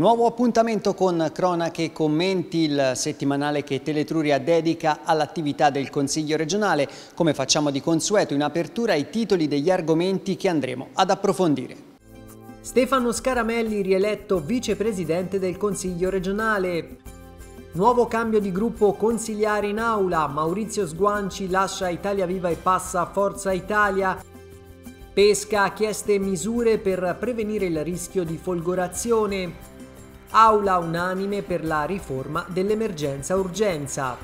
nuovo appuntamento con cronache e commenti, il settimanale che Teletruria dedica all'attività del Consiglio regionale. Come facciamo di consueto in apertura i titoli degli argomenti che andremo ad approfondire. Stefano Scaramelli rieletto vicepresidente del Consiglio regionale. Nuovo cambio di gruppo consigliare in aula, Maurizio Sguanci lascia Italia Viva e passa Forza Italia. Pesca ha chieste misure per prevenire il rischio di folgorazione. Aula unanime per la riforma dell'emergenza urgenza.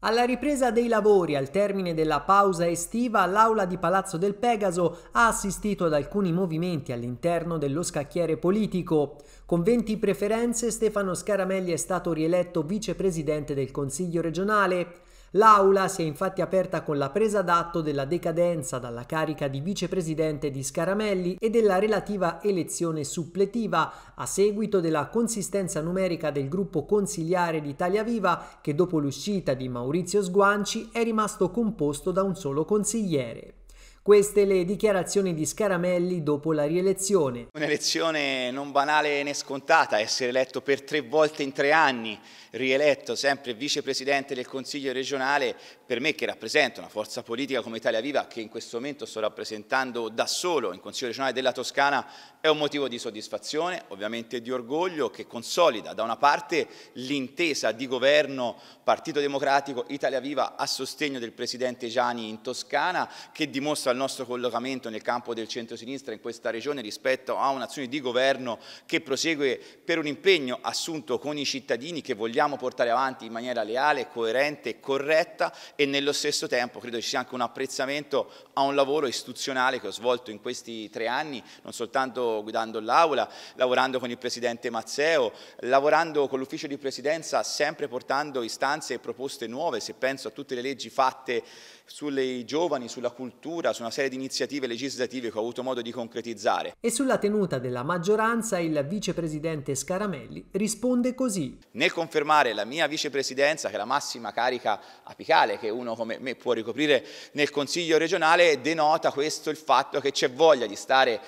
Alla ripresa dei lavori al termine della pausa estiva, l'aula di Palazzo del Pegaso ha assistito ad alcuni movimenti all'interno dello scacchiere politico. Con 20 preferenze Stefano Scaramelli è stato rieletto vicepresidente del Consiglio regionale. L'aula si è infatti aperta con la presa d'atto della decadenza dalla carica di vicepresidente di Scaramelli e della relativa elezione suppletiva a seguito della consistenza numerica del gruppo consigliare d'Italia Viva che dopo l'uscita di Maurizio Sguanci è rimasto composto da un solo consigliere. Queste le dichiarazioni di Scaramelli dopo la rielezione. Un'elezione non banale né scontata, essere eletto per tre volte in tre anni, rieletto sempre vicepresidente del Consiglio regionale, per me che rappresento una forza politica come Italia Viva, che in questo momento sto rappresentando da solo in Consiglio regionale della Toscana, è un motivo di soddisfazione, ovviamente di orgoglio, che consolida da una parte l'intesa di governo Partito Democratico Italia Viva a sostegno del Presidente Gianni in Toscana, che dimostra al nostro collocamento nel campo del centro-sinistra in questa regione rispetto a un'azione di governo che prosegue per un impegno assunto con i cittadini che vogliamo portare avanti in maniera leale, coerente, e corretta e nello stesso tempo credo ci sia anche un apprezzamento a un lavoro istituzionale che ho svolto in questi tre anni, non soltanto guidando l'Aula, lavorando con il Presidente Mazzeo, lavorando con l'Ufficio di Presidenza, sempre portando istanze e proposte nuove, se penso a tutte le leggi fatte sui giovani, sulla cultura, su una serie di iniziative legislative che ho avuto modo di concretizzare. E sulla tenuta della maggioranza il vicepresidente Scaramelli risponde così. Nel confermare la mia vicepresidenza, che è la massima carica apicale che uno come me può ricoprire nel Consiglio regionale, denota questo il fatto che c'è voglia di stare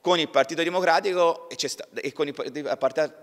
con il Partito Democratico e, e con il parte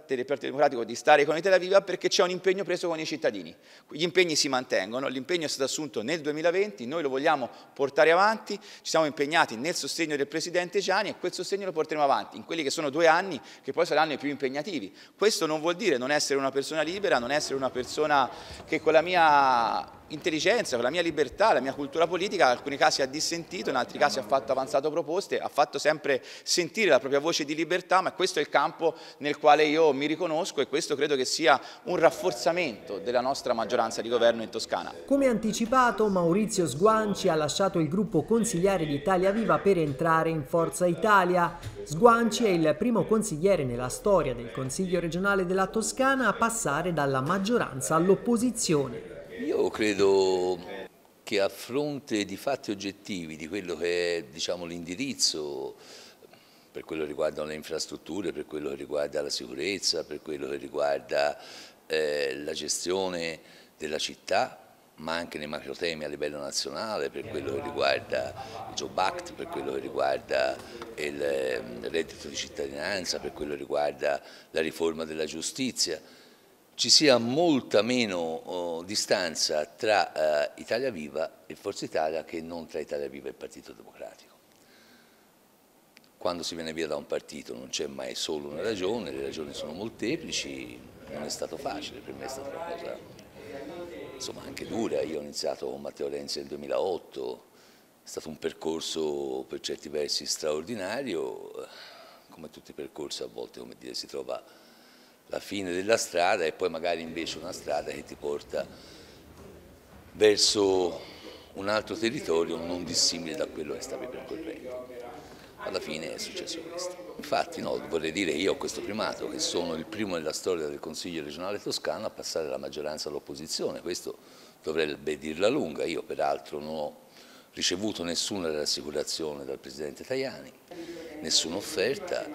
del Partito Democratico di stare con Italia Viva perché c'è un impegno preso con i cittadini. Gli impegni si mantengono, l'impegno è stato assunto nel 2020, noi lo vogliamo portare avanti, ci siamo impegnati nel sostegno del Presidente Gianni e quel sostegno lo porteremo avanti in quelli che sono due anni che poi saranno i più impegnativi. Questo non vuol dire non essere una persona libera, non essere una persona che con la mia intelligenza, con la mia libertà, la mia cultura politica, in alcuni casi ha dissentito, in altri casi ha fatto avanzato proposte, ha fatto sempre sentire la propria voce di libertà, ma questo è il campo nel quale io mi riconosco e questo credo che sia un rafforzamento della nostra maggioranza di governo in Toscana. Come anticipato, Maurizio Sguanci ha lasciato il gruppo consigliare di Italia Viva per entrare in Forza Italia. Sguanci è il primo consigliere nella storia del Consiglio regionale della Toscana a passare dalla maggioranza all'opposizione. Io credo che a fronte di fatti oggettivi, di quello che è diciamo, l'indirizzo per quello che riguarda le infrastrutture, per quello che riguarda la sicurezza, per quello che riguarda eh, la gestione della città, ma anche nei macrotemi a livello nazionale, per quello che riguarda il Job Act, per quello che riguarda il ehm, reddito di cittadinanza, per quello che riguarda la riforma della giustizia ci sia molta meno oh, distanza tra eh, Italia Viva e Forza Italia che non tra Italia Viva e Partito Democratico. Quando si viene via da un partito non c'è mai solo una ragione, le ragioni sono molteplici, non è stato facile, per me è stata una cosa insomma, anche dura, io ho iniziato con Matteo Renzi nel 2008, è stato un percorso per certi versi straordinario, eh, come tutti i percorsi a volte come dire, si trova la fine della strada e poi magari invece una strada che ti porta verso un altro territorio non dissimile da quello che stavi percorrendo. Alla fine è successo questo. Infatti no, vorrei dire io ho questo primato, che sono il primo nella storia del Consiglio regionale toscano a passare la maggioranza all'opposizione, questo dovrebbe dirla lunga, io peraltro non ho ricevuto nessuna rassicurazione dal Presidente Tajani, nessuna offerta,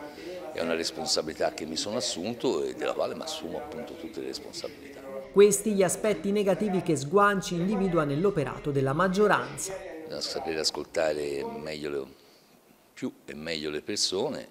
è una responsabilità che mi sono assunto e della quale mi assumo appunto tutte le responsabilità. Questi gli aspetti negativi che Sguanci individua nell'operato della maggioranza. Bisogna sapere ascoltare meglio, più e meglio le persone,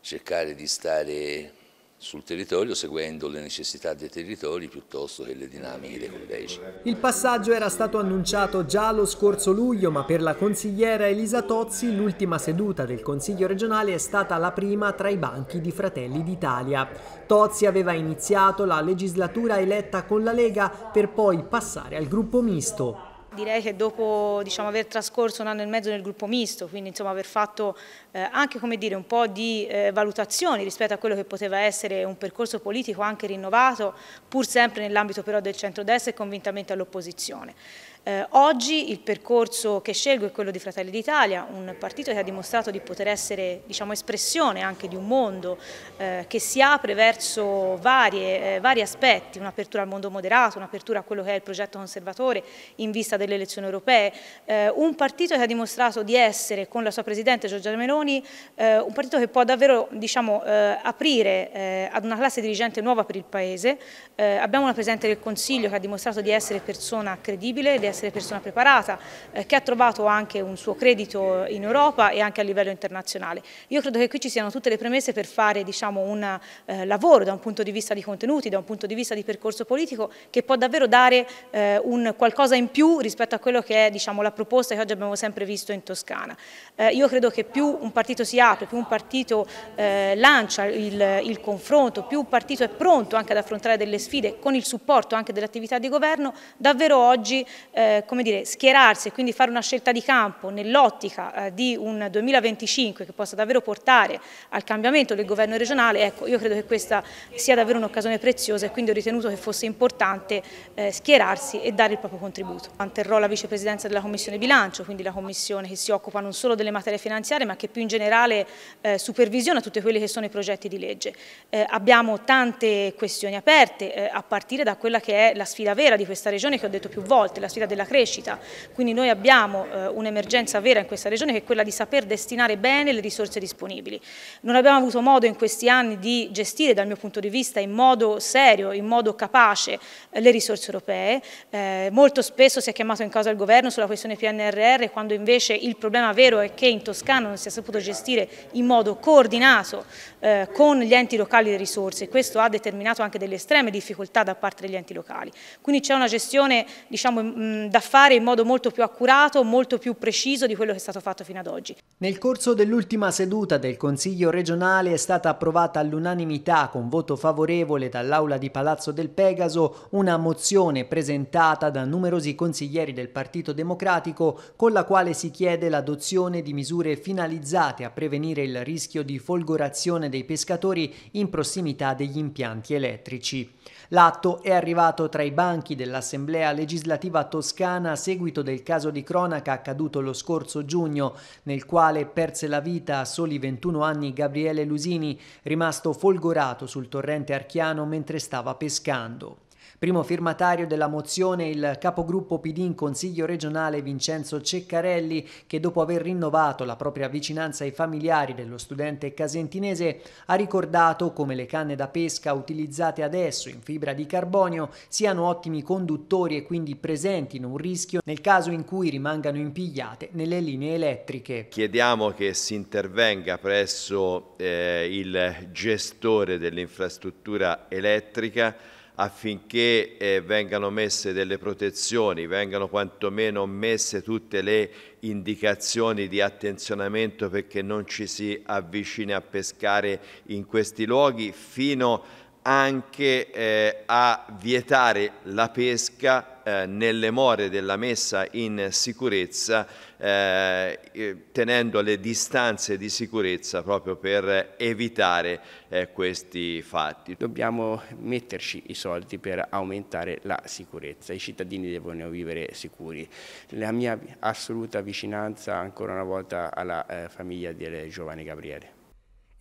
cercare di stare sul territorio seguendo le necessità dei territori piuttosto che le dinamiche dei collegi. Il passaggio era stato annunciato già lo scorso luglio, ma per la consigliera Elisa Tozzi l'ultima seduta del Consiglio regionale è stata la prima tra i banchi di Fratelli d'Italia. Tozzi aveva iniziato la legislatura eletta con la Lega per poi passare al gruppo misto. Direi che dopo diciamo, aver trascorso un anno e mezzo nel gruppo misto, quindi insomma, aver fatto eh, anche dire, un po' di eh, valutazioni rispetto a quello che poteva essere un percorso politico anche rinnovato, pur sempre nell'ambito però del centrodestra e convintamente all'opposizione. Eh, oggi il percorso che scelgo è quello di Fratelli d'Italia, un partito che ha dimostrato di poter essere diciamo, espressione anche di un mondo eh, che si apre verso varie, eh, vari aspetti, un'apertura al mondo moderato, un'apertura a quello che è il progetto conservatore in vista delle elezioni europee, eh, un partito che ha dimostrato di essere con la sua Presidente Giorgia Meloni eh, un partito che può davvero diciamo, eh, aprire ad una classe dirigente nuova per il Paese. abbiamo una Presidente del Consiglio che ha dimostrato di essere persona credibile ed essere persona preparata, eh, che ha trovato anche un suo credito in Europa e anche a livello internazionale. Io credo che qui ci siano tutte le premesse per fare diciamo, un eh, lavoro da un punto di vista di contenuti, da un punto di vista di percorso politico, che può davvero dare eh, un qualcosa in più rispetto a quello che è diciamo, la proposta che oggi abbiamo sempre visto in Toscana. Eh, io credo che più un partito si apre, più un partito eh, lancia il, il confronto, più un partito è pronto anche ad affrontare delle sfide con il supporto anche dell'attività di governo, davvero oggi eh, eh, come dire, schierarsi e quindi fare una scelta di campo nell'ottica eh, di un 2025 che possa davvero portare al cambiamento del governo regionale, ecco, io credo che questa sia davvero un'occasione preziosa e quindi ho ritenuto che fosse importante eh, schierarsi e dare il proprio contributo. Manterrò la vicepresidenza della Commissione Bilancio, quindi la Commissione che si occupa non solo delle materie finanziarie ma che più in generale eh, supervisiona tutti quelli che sono i progetti di legge. Eh, abbiamo tante questioni aperte eh, a partire da quella che è la sfida vera di questa regione che ho detto più volte, la sfida della crescita, quindi noi abbiamo eh, un'emergenza vera in questa regione che è quella di saper destinare bene le risorse disponibili. Non abbiamo avuto modo in questi anni di gestire dal mio punto di vista in modo serio, in modo capace eh, le risorse europee, eh, molto spesso si è chiamato in causa il governo sulla questione PNRR quando invece il problema vero è che in Toscana non si è saputo gestire in modo coordinato eh, con gli enti locali le risorse, questo ha determinato anche delle estreme difficoltà da parte degli enti locali. Quindi c'è una gestione diciamo, mm, Ehm, da fare in modo molto più accurato, molto più preciso di quello che è stato fatto fino ad oggi. Nel corso dell'ultima seduta del Consiglio regionale è stata approvata all'unanimità con voto favorevole dall'Aula di Palazzo del Pegaso una mozione presentata da numerosi consiglieri del Partito Democratico con la quale si chiede l'adozione di misure finalizzate a prevenire il rischio di folgorazione dei pescatori in prossimità degli impianti elettrici. L'atto è arrivato tra i banchi dell'Assemblea legislativa toscana a seguito del caso di cronaca accaduto lo scorso giugno, nel quale perse la vita a soli 21 anni Gabriele Lusini, rimasto folgorato sul torrente archiano mentre stava pescando. Primo firmatario della mozione il capogruppo PD in Consiglio regionale Vincenzo Ceccarelli che dopo aver rinnovato la propria vicinanza ai familiari dello studente casentinese ha ricordato come le canne da pesca utilizzate adesso in fibra di carbonio siano ottimi conduttori e quindi presentino un rischio nel caso in cui rimangano impigliate nelle linee elettriche. Chiediamo che si intervenga presso eh, il gestore dell'infrastruttura elettrica affinché eh, vengano messe delle protezioni, vengano quantomeno messe tutte le indicazioni di attenzionamento perché non ci si avvicini a pescare in questi luoghi, fino anche eh, a vietare la pesca eh, nelle more della messa in sicurezza, eh, eh, tenendo le distanze di sicurezza proprio per evitare eh, questi fatti. Dobbiamo metterci i soldi per aumentare la sicurezza, i cittadini devono vivere sicuri. La mia assoluta vicinanza ancora una volta alla eh, famiglia del giovane Gabriele.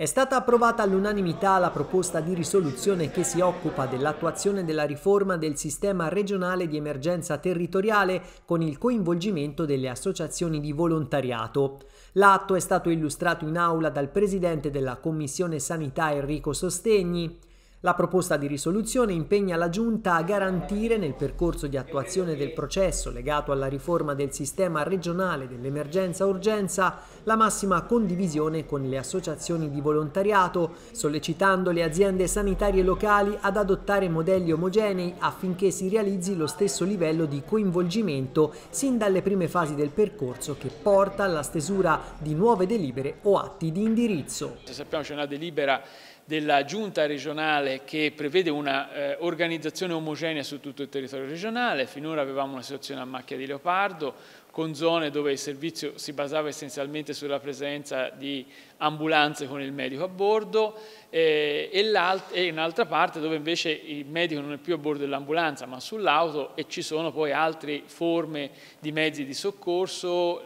È stata approvata all'unanimità la proposta di risoluzione che si occupa dell'attuazione della riforma del sistema regionale di emergenza territoriale con il coinvolgimento delle associazioni di volontariato. L'atto è stato illustrato in aula dal presidente della Commissione Sanità Enrico Sostegni. La proposta di risoluzione impegna la Giunta a garantire nel percorso di attuazione del processo legato alla riforma del sistema regionale dell'emergenza-urgenza la massima condivisione con le associazioni di volontariato, sollecitando le aziende sanitarie locali ad adottare modelli omogenei affinché si realizzi lo stesso livello di coinvolgimento sin dalle prime fasi del percorso che porta alla stesura di nuove delibere o atti di indirizzo. Se sappiamo c'è una delibera della giunta regionale che prevede un'organizzazione eh, omogenea su tutto il territorio regionale, finora avevamo una situazione a macchia di leopardo con zone dove il servizio si basava essenzialmente sulla presenza di ambulanze con il medico a bordo eh, e, e un'altra parte dove invece il medico non è più a bordo dell'ambulanza ma sull'auto e ci sono poi altre forme di mezzi di soccorso,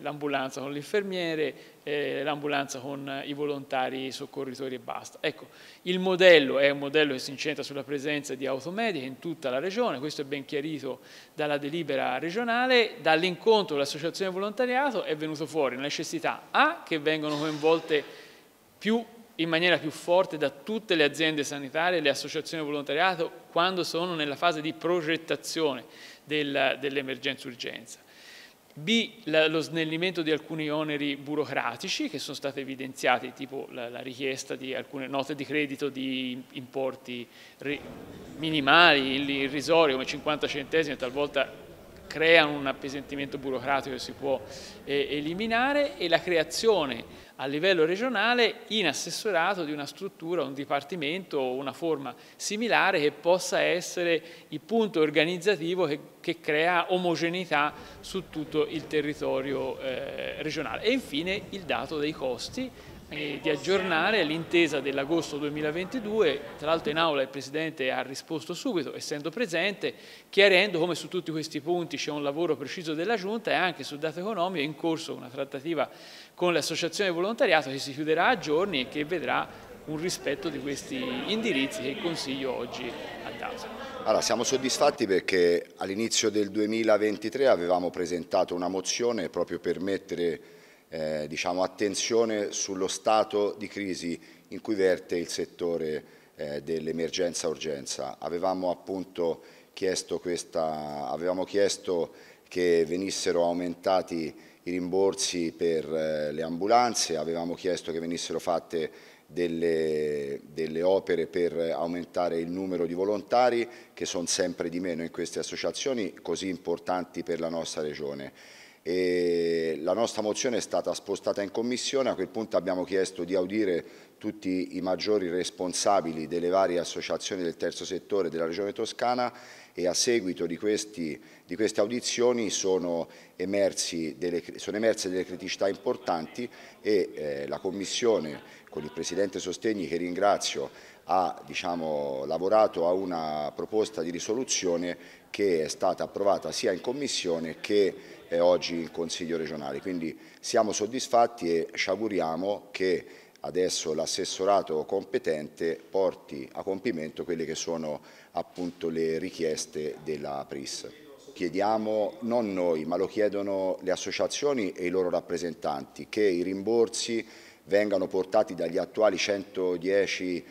l'ambulanza con l'infermiere, eh, l'ambulanza con i volontari, i soccorritori e basta. Ecco, il modello è un modello che si incentra sulla presenza di automediche in tutta la regione, questo è ben chiarito dalla delibera regionale, dall'incontro dell'associazione volontariato è venuto fuori la necessità A che vengono coinvolte più in maniera più forte da tutte le aziende sanitarie, e le associazioni volontariato, quando sono nella fase di progettazione del, dell'emergenza urgenza. B, lo snellimento di alcuni oneri burocratici che sono stati evidenziati, tipo la, richiesta di alcune note di credito di importi minimali, irrisori come 50 centesimi, talvolta creano un appesantimento burocratico che si può eh, eliminare e la creazione a livello regionale in assessorato di una struttura, un dipartimento o una forma similare che possa essere il punto organizzativo che, che crea omogeneità su tutto il territorio eh, regionale. E infine il dato dei costi eh, di aggiornare l'intesa dell'agosto 2022, tra l'altro in aula il Presidente ha risposto subito, essendo presente, chiarendo come su tutti questi punti c'è un lavoro preciso della Giunta e anche sul dato economico è in corso una trattativa con l'associazione volontariato che si chiuderà a giorni e che vedrà un rispetto di questi indirizzi che il Consiglio oggi ha dato. Allora, siamo soddisfatti perché all'inizio del 2023 avevamo presentato una mozione proprio per mettere eh, diciamo, attenzione sullo stato di crisi in cui verte il settore eh, dell'emergenza-urgenza. Avevamo appunto chiesto, questa, avevamo chiesto che venissero aumentati i rimborsi per eh, le ambulanze, avevamo chiesto che venissero fatte delle, delle, opere per aumentare il numero di volontari che sono sempre di meno in queste associazioni così importanti per la nostra regione. E la nostra mozione è stata spostata in commissione, a quel punto abbiamo chiesto di audire tutti i maggiori responsabili delle varie associazioni del terzo settore della Regione Toscana e a seguito di, questi, di queste audizioni sono, delle, sono, emerse delle criticità importanti e eh, la Commissione con il Presidente Sostegni che ringrazio ha diciamo, lavorato a una proposta di risoluzione che è stata approvata sia in Commissione che in e oggi il Consiglio regionale. Quindi siamo soddisfatti e ci auguriamo che adesso l'assessorato competente porti a compimento quelle che sono appunto le richieste della PRIS. Chiediamo, non noi, ma lo chiedono le associazioni e i loro rappresentanti, che i rimborsi vengano portati dagli attuali 110.000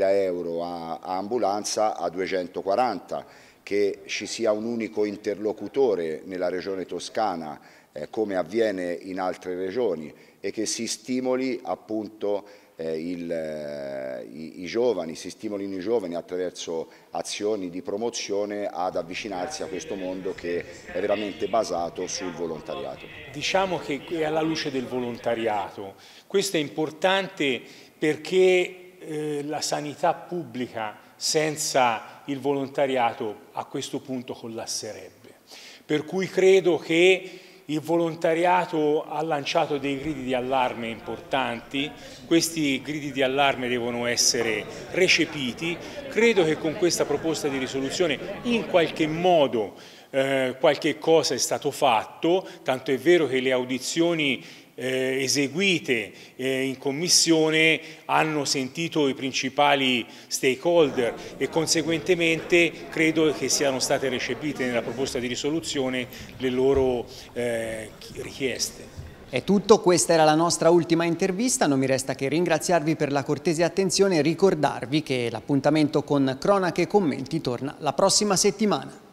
euro a, a ambulanza a 240 che ci sia un unico interlocutore nella regione toscana eh, come avviene in altre regioni e che si stimoli appunto eh, il, eh, i, i, giovani, si stimolino i giovani attraverso azioni di promozione ad avvicinarsi a questo mondo che è veramente basato sul volontariato. Diciamo che è alla luce del volontariato, questo è importante perché eh, la sanità pubblica senza il volontariato a questo punto collasserebbe. Per cui credo che il volontariato ha lanciato dei gridi di allarme importanti, questi gridi di allarme devono essere recepiti, credo che con questa proposta di risoluzione in qualche modo eh, qualche cosa è stato fatto, tanto è vero che le audizioni eh, eseguite eh, in commissione hanno sentito i principali stakeholder e conseguentemente credo che siano state recepite nella proposta di risoluzione le loro eh, richieste. È tutto, questa era la nostra ultima intervista, non mi resta che ringraziarvi per la cortese attenzione e ricordarvi che l'appuntamento con Cronache e Commenti torna la prossima settimana.